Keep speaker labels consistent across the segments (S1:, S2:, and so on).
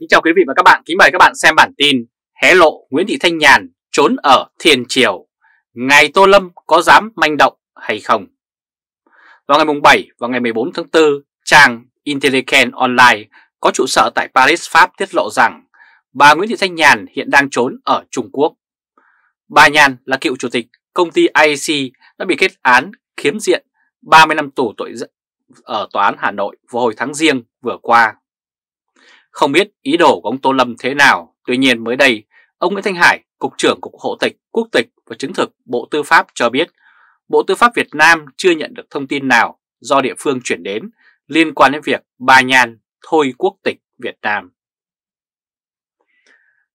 S1: Kính chào quý vị và các bạn, kính mời các bạn xem bản tin Hé lộ Nguyễn Thị Thanh Nhàn trốn ở Thiền Triều Ngài Tô Lâm có dám manh động hay không? Vào ngày 7 và ngày 14 tháng 4, trang Intelligent Online có trụ sở tại Paris, Pháp tiết lộ rằng bà Nguyễn Thị Thanh Nhàn hiện đang trốn ở Trung Quốc. Bà Nhàn là cựu chủ tịch công ty IAC đã bị kết án khiếm diện 30 năm tù tội ở tòa án Hà Nội vào hồi tháng riêng vừa qua. Không biết ý đồ của ông Tô Lâm thế nào, tuy nhiên mới đây, ông Nguyễn Thanh Hải, Cục trưởng Cục Hộ tịch, Quốc tịch và Chứng thực Bộ Tư pháp cho biết Bộ Tư pháp Việt Nam chưa nhận được thông tin nào do địa phương chuyển đến liên quan đến việc bà Nhàn thôi quốc tịch Việt Nam.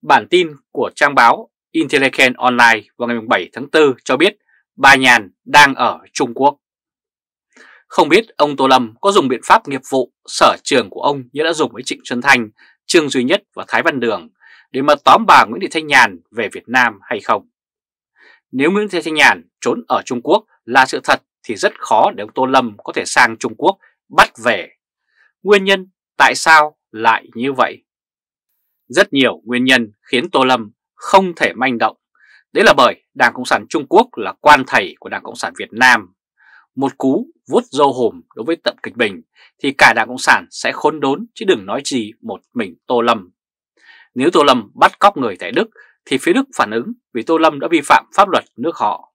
S1: Bản tin của trang báo Intelligent Online vào ngày 7 tháng 4 cho biết bà Nhàn đang ở Trung Quốc. Không biết ông Tô Lâm có dùng biện pháp nghiệp vụ sở trường của ông như đã dùng với Trịnh Xuân Thanh, Trương Duy Nhất và Thái Văn Đường để mà tóm bà Nguyễn Thị Thanh Nhàn về Việt Nam hay không. Nếu Nguyễn Thị Thanh Nhàn trốn ở Trung Quốc là sự thật thì rất khó để ông Tô Lâm có thể sang Trung Quốc bắt về. Nguyên nhân tại sao lại như vậy? Rất nhiều nguyên nhân khiến Tô Lâm không thể manh động. Đấy là bởi Đảng Cộng sản Trung Quốc là quan thầy của Đảng Cộng sản Việt Nam một cú vuốt dâu hùm đối với Tập Kịch Bình thì cả Đảng Cộng sản sẽ khốn đốn chứ đừng nói gì một mình Tô Lâm. Nếu Tô Lâm bắt cóc người tại Đức thì phía Đức phản ứng vì Tô Lâm đã vi phạm pháp luật nước họ.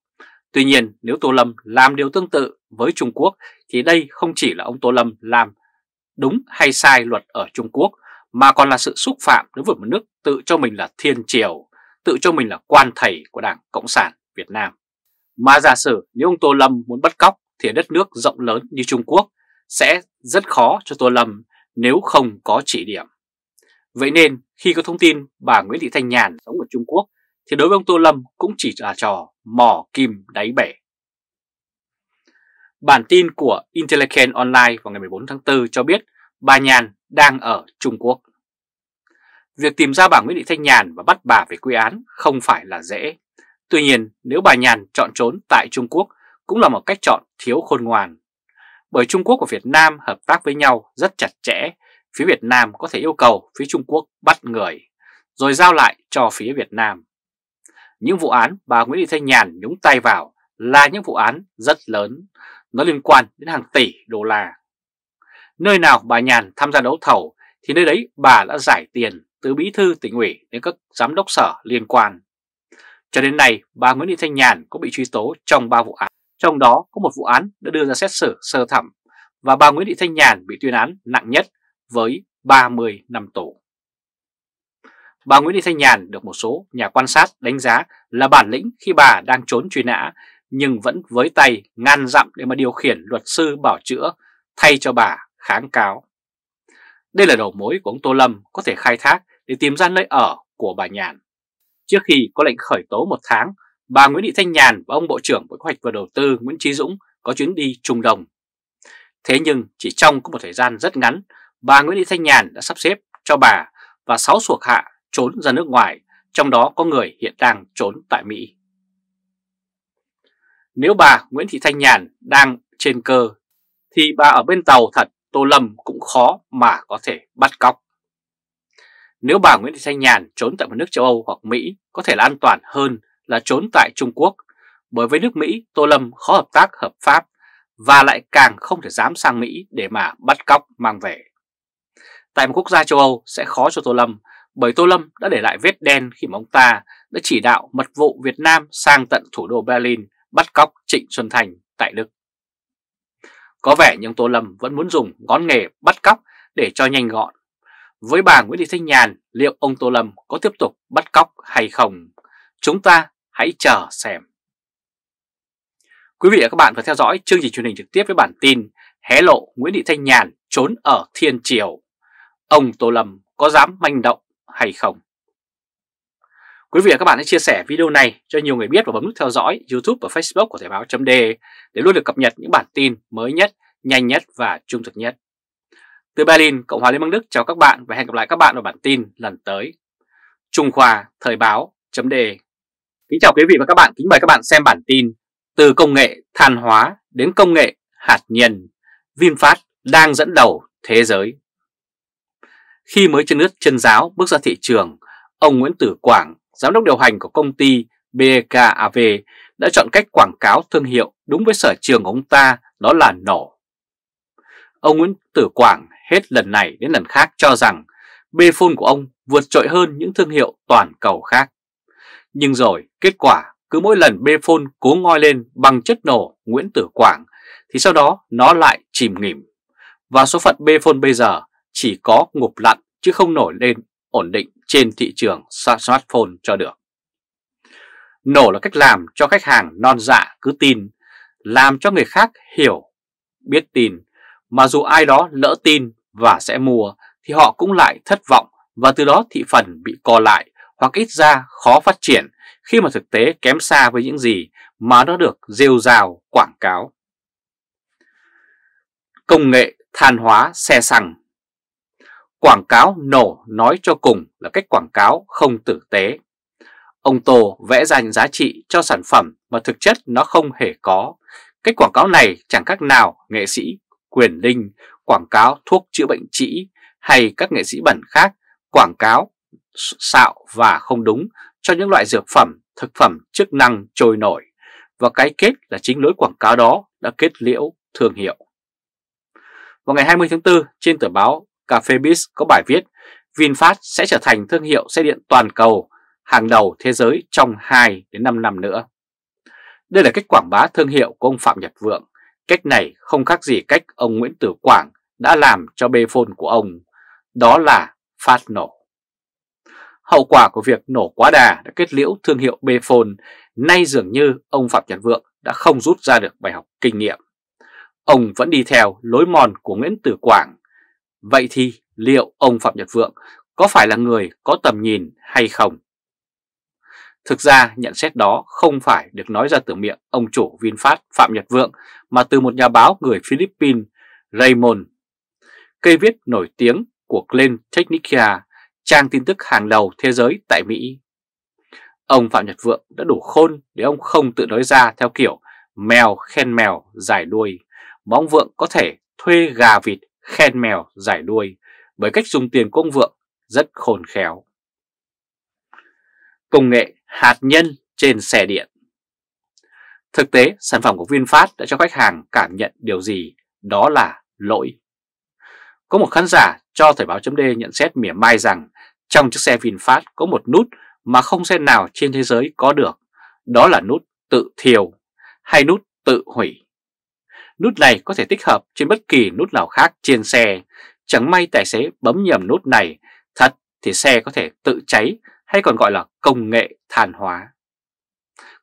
S1: Tuy nhiên nếu Tô Lâm làm điều tương tự với Trung Quốc thì đây không chỉ là ông Tô Lâm làm đúng hay sai luật ở Trung Quốc mà còn là sự xúc phạm đối với một nước tự cho mình là thiên triều, tự cho mình là quan thầy của Đảng Cộng sản Việt Nam. Mà giả sử nếu ông Tô Lâm muốn bắt cóc thì ở đất nước rộng lớn như Trung Quốc sẽ rất khó cho Tô Lâm nếu không có chỉ điểm. Vậy nên khi có thông tin bà Nguyễn Thị Thanh Nhàn sống ở Trung Quốc thì đối với ông Tô Lâm cũng chỉ là trò mò kim đáy bể. Bản tin của Intelligent Online vào ngày 14 tháng 4 cho biết bà Nhàn đang ở Trung Quốc. Việc tìm ra bà Nguyễn Thị Thanh Nhàn và bắt bà về quy án không phải là dễ. Tuy nhiên, nếu bà Nhàn chọn trốn tại Trung Quốc cũng là một cách chọn thiếu khôn ngoan. Bởi Trung Quốc và Việt Nam hợp tác với nhau rất chặt chẽ, phía Việt Nam có thể yêu cầu phía Trung Quốc bắt người, rồi giao lại cho phía Việt Nam. Những vụ án bà Nguyễn Thị Thanh Nhàn nhúng tay vào là những vụ án rất lớn, nó liên quan đến hàng tỷ đô la. Nơi nào bà Nhàn tham gia đấu thầu thì nơi đấy bà đã giải tiền từ bí thư tỉnh ủy đến các giám đốc sở liên quan. Cho đến nay, bà Nguyễn Thị Thanh Nhàn có bị truy tố trong 3 vụ án. Trong đó có một vụ án đã đưa ra xét xử sơ thẩm và bà Nguyễn Thị Thanh Nhàn bị tuyên án nặng nhất với 30 năm tù. Bà Nguyễn Thị Thanh Nhàn được một số nhà quan sát đánh giá là bản lĩnh khi bà đang trốn truy nã nhưng vẫn với tay ngăn dặm để mà điều khiển luật sư bảo chữa thay cho bà kháng cáo. Đây là đầu mối của ông Tô Lâm có thể khai thác để tìm ra nơi ở của bà Nhàn. Trước khi có lệnh khởi tố một tháng, bà Nguyễn Thị Thanh Nhàn và ông Bộ trưởng Bộ Kế hoạch và Đầu tư Nguyễn Trí Dũng có chuyến đi Trung Đông. Thế nhưng chỉ trong có một thời gian rất ngắn, bà Nguyễn Thị Thanh Nhàn đã sắp xếp cho bà và 6 thuộc hạ trốn ra nước ngoài, trong đó có người hiện đang trốn tại Mỹ. Nếu bà Nguyễn Thị Thanh Nhàn đang trên cơ, thì bà ở bên tàu thật Tô Lâm cũng khó mà có thể bắt cóc. Nếu bà Nguyễn Thị Thanh Nhàn trốn tại một nước châu Âu hoặc Mỹ có thể là an toàn hơn là trốn tại Trung Quốc, bởi với nước Mỹ Tô Lâm khó hợp tác hợp pháp và lại càng không thể dám sang Mỹ để mà bắt cóc mang về. Tại một quốc gia châu Âu sẽ khó cho Tô Lâm bởi Tô Lâm đã để lại vết đen khi mà ông ta đã chỉ đạo mật vụ Việt Nam sang tận thủ đô Berlin bắt cóc Trịnh Xuân Thành tại Đức. Có vẻ nhưng Tô Lâm vẫn muốn dùng ngón nghề bắt cóc để cho nhanh gọn. Với bà Nguyễn Thị Thanh Nhàn, liệu ông Tô Lâm có tiếp tục bắt cóc hay không? Chúng ta Hãy chờ xem. Quý vị và các bạn vừa theo dõi chương trình truyền hình trực tiếp với bản tin Hé lộ Nguyễn Thị Thanh Nhàn trốn ở Thiên Triều. Ông Tô Lâm có dám manh động hay không? Quý vị và các bạn hãy chia sẻ video này cho nhiều người biết và bấm nút theo dõi YouTube và Facebook của Thời báo chấm để luôn được cập nhật những bản tin mới nhất, nhanh nhất và trung thực nhất. Từ Berlin, Cộng hòa Liên bang Đức chào các bạn và hẹn gặp lại các bạn ở bản tin lần tới. Trung Khoa Thời báo chấm Kính chào quý vị và các bạn, kính mời các bạn xem bản tin Từ công nghệ than hóa đến công nghệ hạt nhân, VinFast đang dẫn đầu thế giới. Khi mới chân nước chân giáo bước ra thị trường, ông Nguyễn Tử Quảng, giám đốc điều hành của công ty BKAV đã chọn cách quảng cáo thương hiệu đúng với sở trường của ông ta đó là nổ. Ông Nguyễn Tử Quảng hết lần này đến lần khác cho rằng Bphone của ông vượt trội hơn những thương hiệu toàn cầu khác. Nhưng rồi kết quả cứ mỗi lần bê phôn cố ngoi lên bằng chất nổ Nguyễn Tử Quảng thì sau đó nó lại chìm nghỉm. Và số phận bê phôn bây giờ chỉ có ngục lặn chứ không nổi lên ổn định trên thị trường smartphone cho được. Nổ là cách làm cho khách hàng non dạ cứ tin, làm cho người khác hiểu, biết tin, mà dù ai đó lỡ tin và sẽ mua thì họ cũng lại thất vọng và từ đó thị phần bị co lại hoặc ít ra khó phát triển khi mà thực tế kém xa với những gì mà nó được rêu rào quảng cáo. Công nghệ than hóa xe xăng Quảng cáo nổ nói cho cùng là cách quảng cáo không tử tế. Ông Tô vẽ ra những giá trị cho sản phẩm mà thực chất nó không hề có. Cách quảng cáo này chẳng khác nào nghệ sĩ quyền linh quảng cáo thuốc chữa bệnh trĩ hay các nghệ sĩ bẩn khác quảng cáo xạo và không đúng cho những loại dược phẩm, thực phẩm chức năng trôi nổi và cái kết là chính lối quảng cáo đó đã kết liễu thương hiệu. Vào ngày 20 tháng 4, trên tờ báo Cafebiz có bài viết VinFast sẽ trở thành thương hiệu xe điện toàn cầu hàng đầu thế giới trong 2 đến 5 năm nữa. Đây là cách quảng bá thương hiệu của ông Phạm Nhật Vượng. Cách này không khác gì cách ông Nguyễn Tử Quảng đã làm cho bê phôn của ông, đó là phát nổ. Hậu quả của việc nổ quá đà đã kết liễu thương hiệu Bphone, nay dường như ông Phạm Nhật Vượng đã không rút ra được bài học kinh nghiệm. Ông vẫn đi theo lối mòn của Nguyễn Tử Quảng. Vậy thì liệu ông Phạm Nhật Vượng có phải là người có tầm nhìn hay không? Thực ra nhận xét đó không phải được nói ra từ miệng ông chủ VinFast Phạm Nhật Vượng mà từ một nhà báo người Philippines Raymond. Cây viết nổi tiếng của Glenn Technica trang tin tức hàng đầu thế giới tại Mỹ. Ông Phạm Nhật Vượng đã đủ khôn để ông không tự nói ra theo kiểu mèo khen mèo giải đuôi, mà ông Vượng có thể thuê gà vịt khen mèo giải đuôi bởi cách dùng tiền của ông Vượng rất khôn khéo. Công nghệ hạt nhân trên xe điện Thực tế, sản phẩm của VinFast đã cho khách hàng cảm nhận điều gì? Đó là lỗi. Có một khán giả cho Thời báo chấm nhận xét mỉa mai rằng trong chiếc xe VinFast có một nút mà không xe nào trên thế giới có được, đó là nút tự thiêu hay nút tự hủy. Nút này có thể tích hợp trên bất kỳ nút nào khác trên xe, chẳng may tài xế bấm nhầm nút này, thật thì xe có thể tự cháy hay còn gọi là công nghệ than hóa.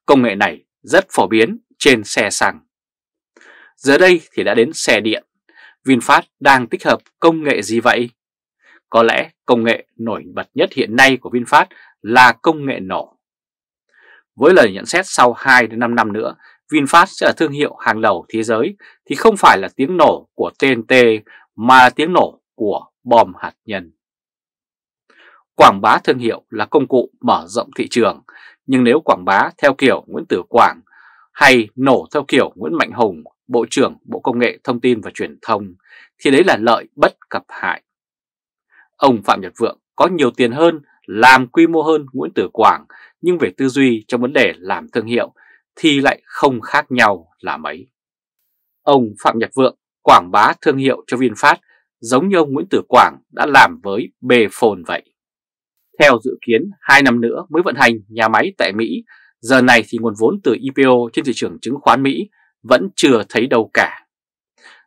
S1: Công nghệ này rất phổ biến trên xe xăng. Giờ đây thì đã đến xe điện. VinFast đang tích hợp công nghệ gì vậy? Có lẽ công nghệ nổi bật nhất hiện nay của VinFast là công nghệ nổ. Với lời nhận xét sau 2 đến 5 năm nữa, VinFast sẽ là thương hiệu hàng đầu thế giới thì không phải là tiếng nổ của TNT mà là tiếng nổ của bom hạt nhân. Quảng bá thương hiệu là công cụ mở rộng thị trường, nhưng nếu quảng bá theo kiểu Nguyễn Tử Quảng hay nổ theo kiểu Nguyễn Mạnh Hùng, Bộ trưởng Bộ Công nghệ Thông tin và Truyền thông, thì đấy là lợi bất cập hại. Ông Phạm Nhật Vượng có nhiều tiền hơn, làm quy mô hơn Nguyễn Tử Quảng, nhưng về tư duy trong vấn đề làm thương hiệu thì lại không khác nhau là mấy. Ông Phạm Nhật Vượng quảng bá thương hiệu cho VinFast giống như ông Nguyễn Tử Quảng đã làm với bề phồn vậy. Theo dự kiến, 2 năm nữa mới vận hành nhà máy tại Mỹ, giờ này thì nguồn vốn từ IPO e trên thị trường chứng khoán Mỹ vẫn chưa thấy đâu cả.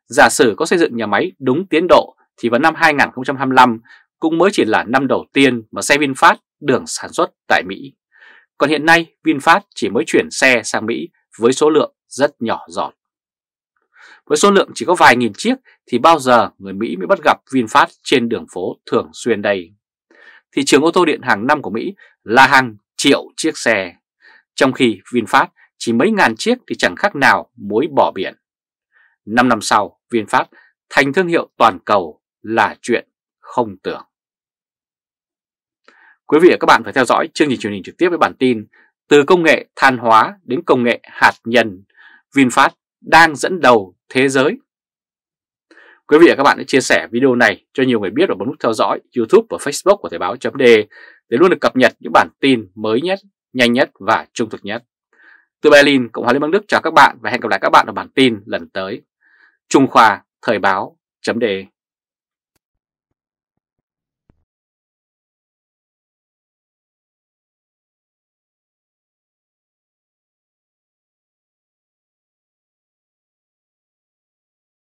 S1: Giả sử có xây dựng nhà máy đúng tiến độ thì vào năm 2025 cũng mới chỉ là năm đầu tiên mà xe VinFast đường sản xuất tại Mỹ. Còn hiện nay VinFast chỉ mới chuyển xe sang Mỹ với số lượng rất nhỏ giọt. Với số lượng chỉ có vài nghìn chiếc thì bao giờ người Mỹ mới bắt gặp VinFast trên đường phố thường xuyên đây. Thị trường ô tô điện hàng năm của Mỹ là hàng triệu chiếc xe, trong khi VinFast chỉ mấy ngàn chiếc thì chẳng khác nào muối bỏ biển. 5 năm sau, VinFast thành thương hiệu toàn cầu là chuyện không tưởng. Quý vị và các bạn phải theo dõi chương trình truyền hình trực tiếp với bản tin Từ công nghệ than hóa đến công nghệ hạt nhân, VinFast đang dẫn đầu thế giới. Quý vị và các bạn hãy chia sẻ video này cho nhiều người biết và bấm nút theo dõi YouTube và Facebook của Thời báo .d để luôn được cập nhật những bản tin mới nhất, nhanh nhất và trung thực nhất. Từ Berlin, Cộng hòa Liên bang Đức chào các bạn và hẹn gặp lại các bạn ở bản tin lần tới. Trung Khoa Thời báo .d